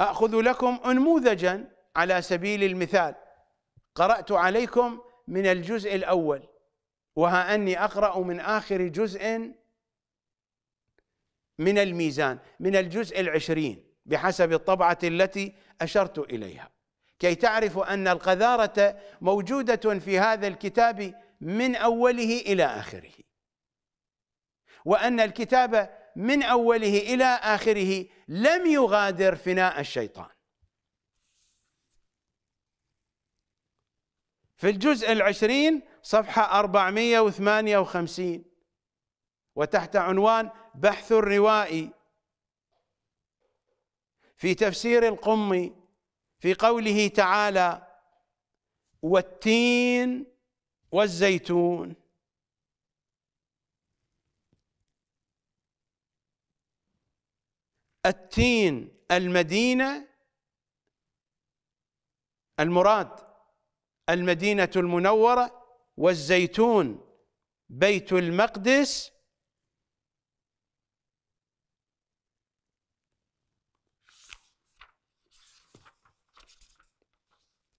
اخذ لكم أنموذجا على سبيل المثال قرات عليكم من الجزء الاول وها اني اقرا من اخر جزء من الميزان من الجزء العشرين بحسب الطبعه التي اشرت اليها كي تعرفوا ان القذاره موجوده في هذا الكتاب من اوله الى اخره وان الكتاب من أوله إلى آخره لم يغادر فناء الشيطان في الجزء العشرين صفحة 458 وتحت عنوان بحث الروائي في تفسير القمي في قوله تعالى والتين والزيتون التين المدينة المراد المدينة المنورة والزيتون بيت المقدس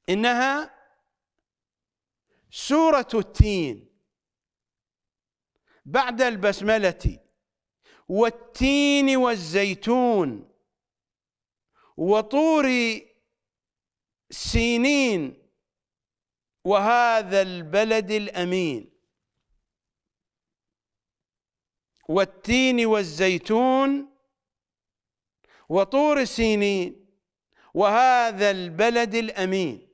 إنها سورة التين بعد البسملة والتين والزيتون وطور سينين وهذا البلد الامين والتين والزيتون وطور سينين وهذا البلد الامين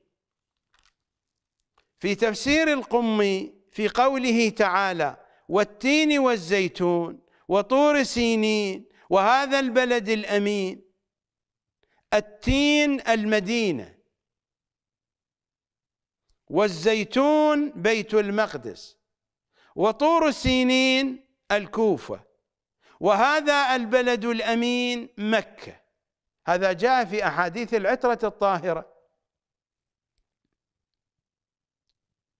في تفسير القمي في قوله تعالى والتين والزيتون وطور سينين وهذا البلد الأمين التين المدينة والزيتون بيت المقدس وطور سينين الكوفة وهذا البلد الأمين مكة هذا جاء في أحاديث العترة الطاهرة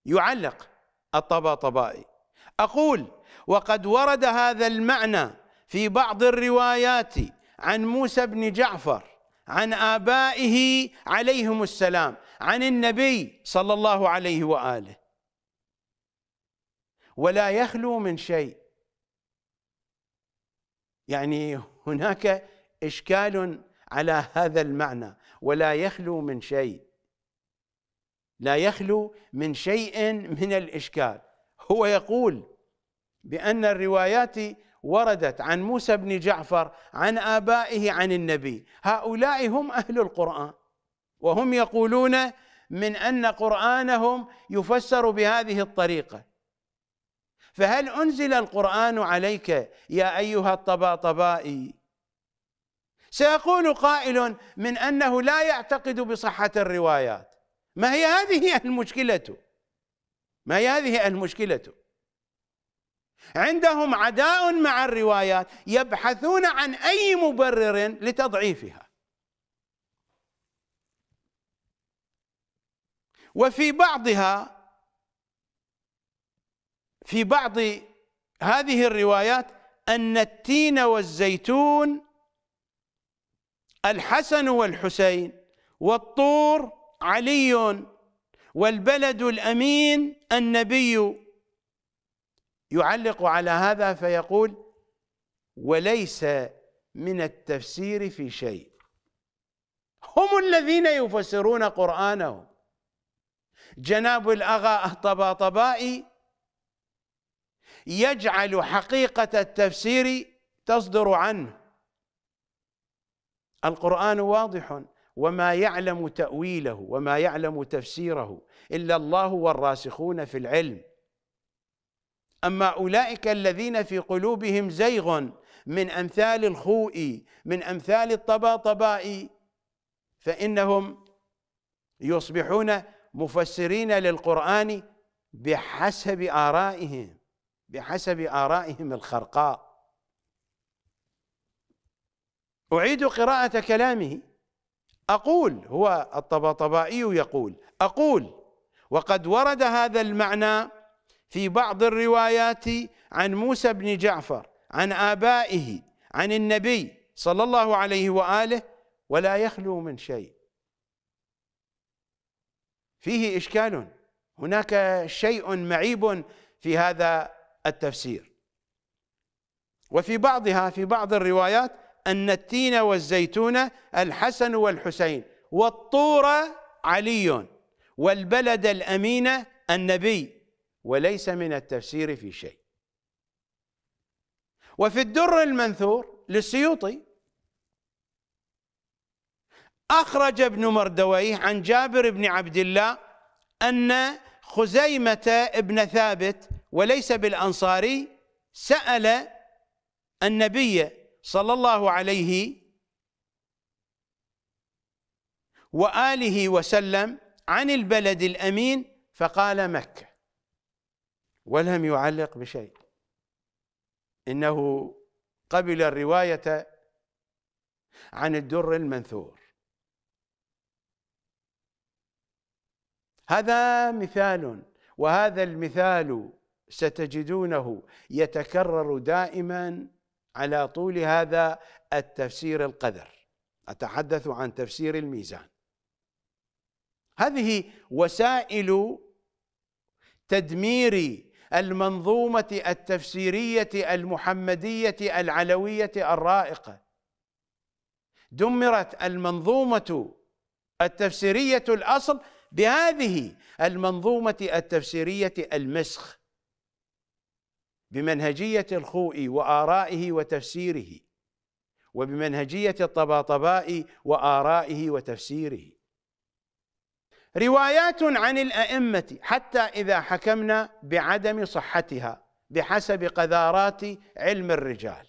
يعلق الطباطبائي أقول وقد ورد هذا المعنى في بعض الروايات عن موسى بن جعفر عن آبائه عليهم السلام عن النبي صلى الله عليه وآله ولا يخلو من شيء يعني هناك إشكال على هذا المعنى ولا يخلو من شيء لا يخلو من شيء من الإشكال هو يقول بأن الروايات وردت عن موسى بن جعفر عن آبائه عن النبي هؤلاء هم أهل القرآن وهم يقولون من أن قرآنهم يفسر بهذه الطريقة فهل أنزل القرآن عليك يا أيها الطباطبائي سيقول قائل من أنه لا يعتقد بصحة الروايات ما هي هذه المشكلة ما هي هذه المشكلة عندهم عداء مع الروايات يبحثون عن أي مبرر لتضعيفها وفي بعضها في بعض هذه الروايات أن التين والزيتون الحسن والحسين والطور علي والبلد الأمين النبي يعلق على هذا فيقول وليس من التفسير في شيء هم الذين يفسرون قرآنهم جناب الأغا الطباطبائي يجعل حقيقة التفسير تصدر عنه القرآن واضح وما يعلم تأويله وما يعلم تفسيره إلا الله والراسخون في العلم أما أولئك الذين في قلوبهم زيغ من أمثال الخوء من أمثال الطباطباء فإنهم يصبحون مفسرين للقرآن بحسب آرائهم بحسب آرائهم الخرقاء أعيد قراءة كلامه أقول هو الطباطبائي يقول أقول وقد ورد هذا المعنى في بعض الروايات عن موسى بن جعفر عن آبائه عن النبي صلى الله عليه وآله ولا يخلو من شيء فيه إشكال هناك شيء معيب في هذا التفسير وفي بعضها في بعض الروايات أن التين والزيتون الحسن والحسين والطور علي والبلد الأمين النبي وليس من التفسير في شيء وفي الدر المنثور للسيوطي أخرج ابن مردويه عن جابر بن عبد الله أن خزيمة بن ثابت وليس بالأنصاري سأل النبي صلى الله عليه وآله وسلم عن البلد الأمين فقال مكة ولم يعلق بشيء انه قبل الروايه عن الدر المنثور هذا مثال وهذا المثال ستجدونه يتكرر دائما على طول هذا التفسير القدر اتحدث عن تفسير الميزان هذه وسائل تدمير المنظومه التفسيريه المحمديه العلويه الرائقه دمرت المنظومه التفسيريه الاصل بهذه المنظومه التفسيريه المسخ بمنهجيه الخوئي وارائه وتفسيره وبمنهجيه الطباطباء وارائه وتفسيره روايات عن الأئمة حتى إذا حكمنا بعدم صحتها بحسب قذارات علم الرجال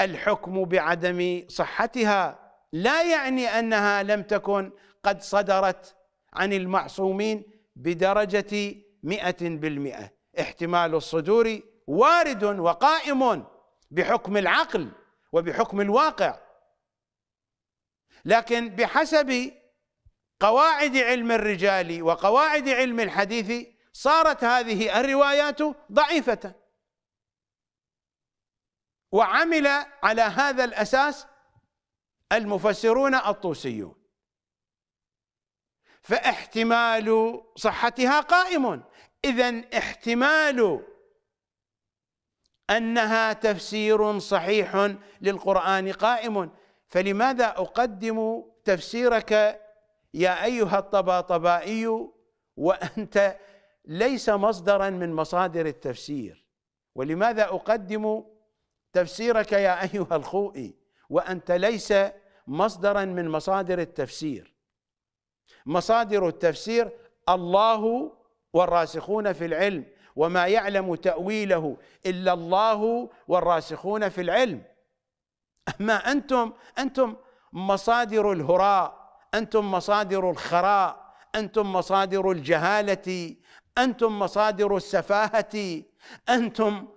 الحكم بعدم صحتها لا يعني أنها لم تكن قد صدرت عن المعصومين بدرجة مئة بالمئة احتمال الصدور وارد وقائم بحكم العقل وبحكم الواقع لكن بحسب قواعد علم الرجال وقواعد علم الحديث صارت هذه الروايات ضعيفة وعمل على هذا الأساس المفسرون الطوسيون فاحتمال صحتها قائم إذا احتمال أنها تفسير صحيح للقرآن قائم فلماذا أقدم تفسيرك يا ايها الطباطبائي وانت ليس مصدرا من مصادر التفسير ولماذا اقدم تفسيرك يا ايها الخوئي وانت ليس مصدرا من مصادر التفسير مصادر التفسير الله والراسخون في العلم وما يعلم تاويله الا الله والراسخون في العلم اما انتم انتم مصادر الهراء انتم مصادر الخراء انتم مصادر الجهاله انتم مصادر السفاهه انتم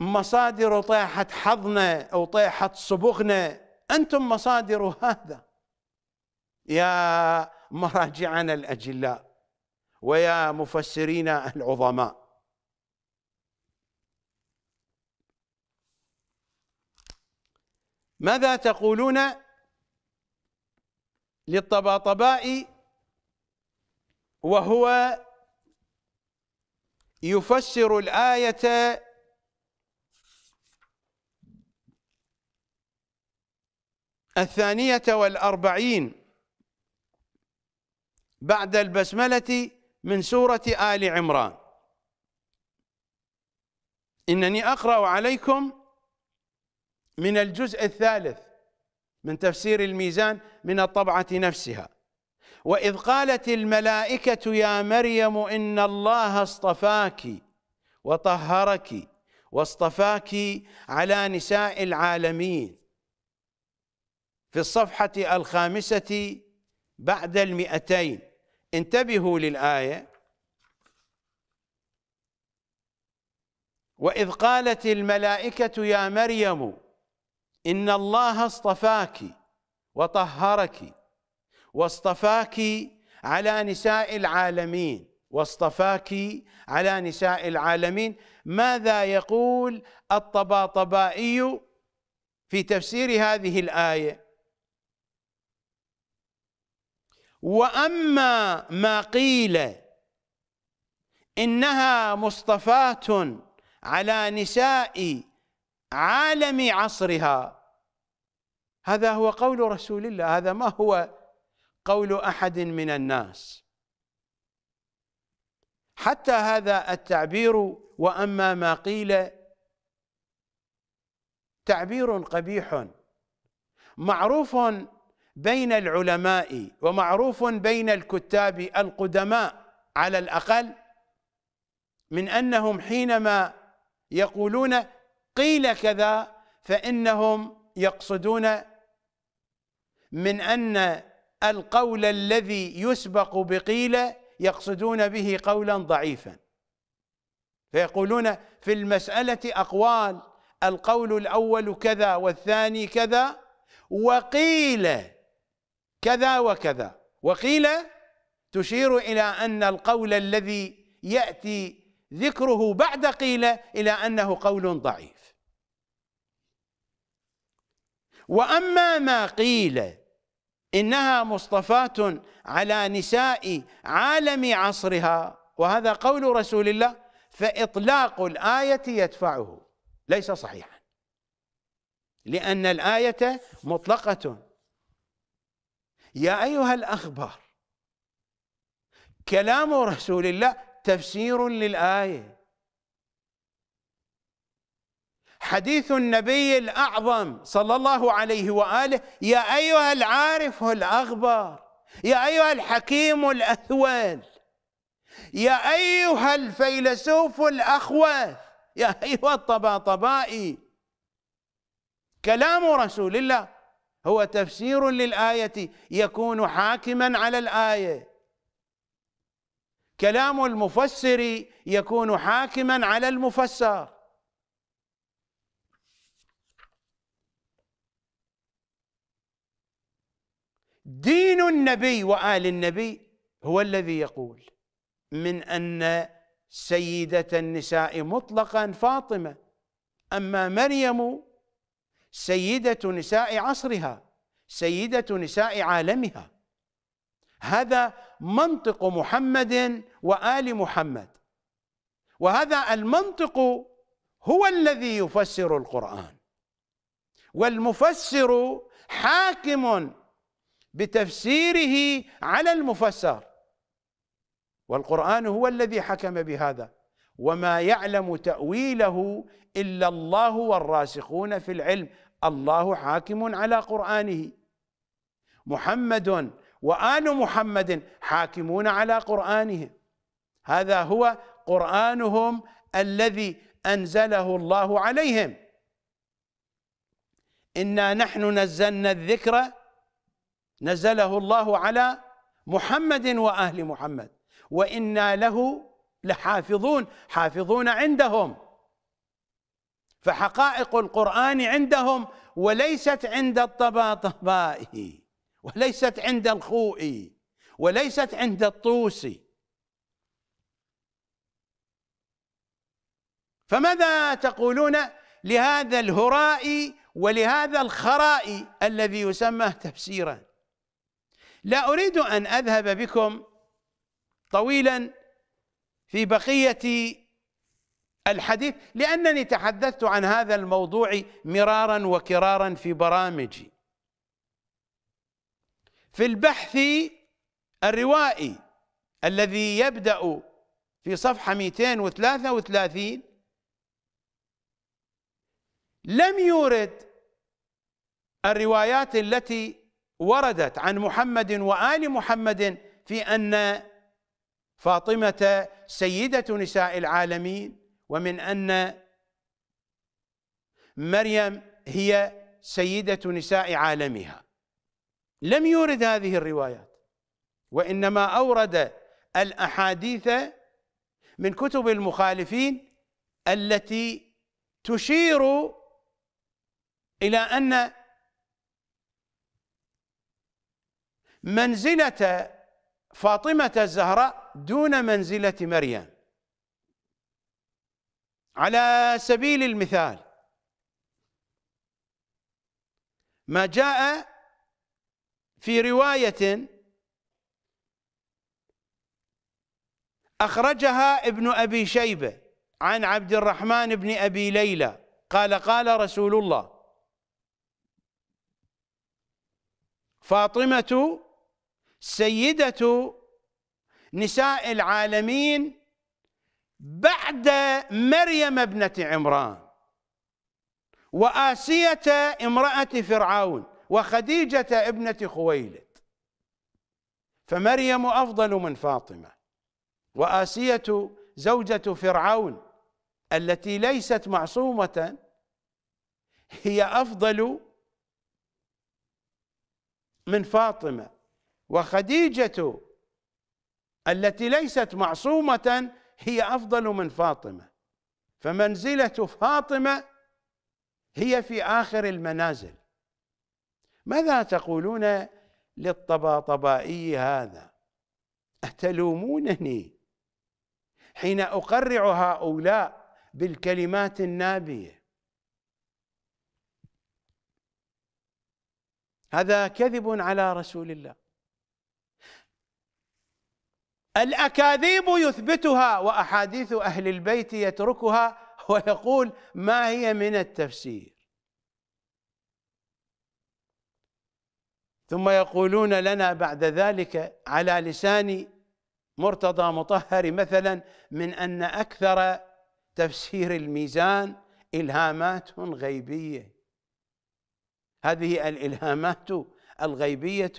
مصادر طيحه حظنا او طيحه صبغنا انتم مصادر هذا يا مراجعنا الاجلاء ويا مفسرينا العظماء ماذا تقولون للطباطباء وهو يفسر الآية الثانية والأربعين بعد البسملة من سورة آل عمران إنني أقرأ عليكم من الجزء الثالث من تفسير الميزان من الطبعة نفسها وإذ قالت الملائكة يا مريم إن الله اصطفاك وطهرك واصطفاك على نساء العالمين في الصفحة الخامسة بعد المئتين انتبهوا للآية وإذ قالت الملائكة يا مريم إن الله اصطفاك وطهرك واصطفاك على نساء العالمين واصطفاك على نساء العالمين ماذا يقول الطباطبائي في تفسير هذه الآية وأما ما قيل إنها مصطفاة على نساء عالم عصرها هذا هو قول رسول الله هذا ما هو قول احد من الناس حتى هذا التعبير واما ما قيل تعبير قبيح معروف بين العلماء ومعروف بين الكتاب القدماء على الاقل من انهم حينما يقولون قيل كذا فإنهم يقصدون من أن القول الذي يسبق بقيل يقصدون به قولا ضعيفا فيقولون في المسألة أقوال القول الأول كذا والثاني كذا وقيل كذا وكذا وقيل تشير إلى أن القول الذي يأتي ذكره بعد قيل إلى أنه قول ضعيف وأما ما قيل إنها مصطفاة على نساء عالم عصرها وهذا قول رسول الله فإطلاق الآية يدفعه ليس صحيحا لأن الآية مطلقة يا أيها الأخبار كلام رسول الله تفسير للآية حديث النبي الأعظم صلى الله عليه وآله يا أيها العارف الأغبر يا أيها الحكيم الأثول يا أيها الفيلسوف الأخوث يا أيها الطباطبائي كلام رسول الله هو تفسير للآية يكون حاكما على الآية كلام المفسر يكون حاكما على المفسر دين النبي وآل النبي هو الذي يقول من أن سيدة النساء مطلقا فاطمة أما مريم سيدة نساء عصرها سيدة نساء عالمها هذا منطق محمد وآل محمد وهذا المنطق هو الذي يفسر القرآن والمفسر حاكم بتفسيره على المفسر والقرآن هو الذي حكم بهذا وما يعلم تأويله إلا الله والراسخون في العلم الله حاكم على قرآنه محمد وآل محمد حاكمون على قرآنهم هذا هو قرآنهم الذي أنزله الله عليهم إنا نحن نزلنا الذكر نزله الله على محمد واهل محمد وإنا له لحافظون حافظون عندهم فحقائق القرآن عندهم وليست عند الطباطبائي وليست عند الخوئي وليست عند الطوسي فماذا تقولون لهذا الهراء ولهذا الخراء الذي يسمى تفسيرا لا أريد أن أذهب بكم طويلا في بقية الحديث لأنني تحدثت عن هذا الموضوع مرارا وكرارا في برامجي في البحث الروائي الذي يبدأ في صفحة 233 لم يورد الروايات التي وردت عن محمد وآل محمد في أن فاطمة سيدة نساء العالمين ومن أن مريم هي سيدة نساء عالمها لم يورد هذه الروايات وإنما أورد الأحاديث من كتب المخالفين التي تشير إلى أن منزلة فاطمة الزهراء دون منزلة مريم على سبيل المثال ما جاء في رواية أخرجها ابن أبي شيبة عن عبد الرحمن بن أبي ليلى قال قال رسول الله فاطمة سيدة نساء العالمين بعد مريم ابنة عمران وآسية امرأة فرعون وخديجة ابنة خويلد فمريم أفضل من فاطمة وآسية زوجة فرعون التي ليست معصومة هي أفضل من فاطمة وخديجة التي ليست معصومة هي أفضل من فاطمة فمنزلة فاطمة هي في آخر المنازل ماذا تقولون للطباطبائي هذا أتلومونني حين أقرع هؤلاء بالكلمات النابية هذا كذب على رسول الله الأكاذيب يثبتها وأحاديث أهل البيت يتركها ويقول ما هي من التفسير ثم يقولون لنا بعد ذلك على لسان مرتضى مطهر مثلا من أن أكثر تفسير الميزان إلهامات غيبية هذه الإلهامات الغيبية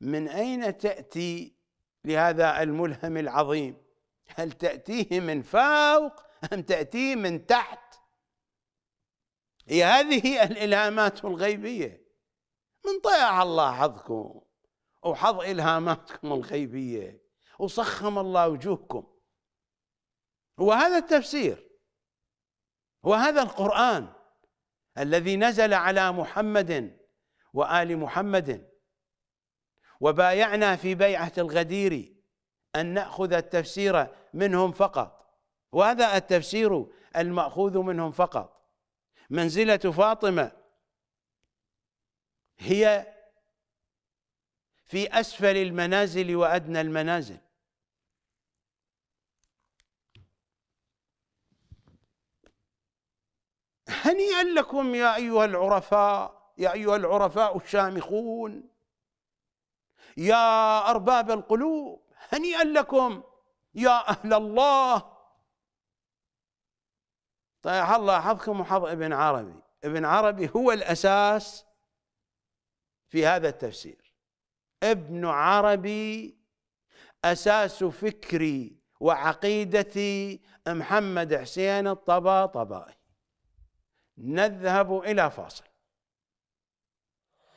من أين تأتي لهذا الملهم العظيم هل تأتيه من فوق أم تأتيه من تحت هي هذه الإلهامات الغيبية من طيع الله حظكم وحظ إلهاماتكم الغيبية وصخم الله وجوهكم وهذا التفسير وهذا القرآن الذي نزل على محمد وآل محمد وبايعنا في بيعة الغدير أن نأخذ التفسير منهم فقط وهذا التفسير المأخوذ منهم فقط منزلة فاطمة هي في أسفل المنازل وأدنى المنازل هنيئا لكم يا أيها العرفاء يا أيها العرفاء الشامخون يا أرباب القلوب هنيئا لكم يا أهل الله طيب الله حفظكم وحفظ ابن عربي ابن عربي هو الأساس في هذا التفسير ابن عربي أساس فكري وعقيدتي محمد حسين الطباطبائي نذهب إلى فاصل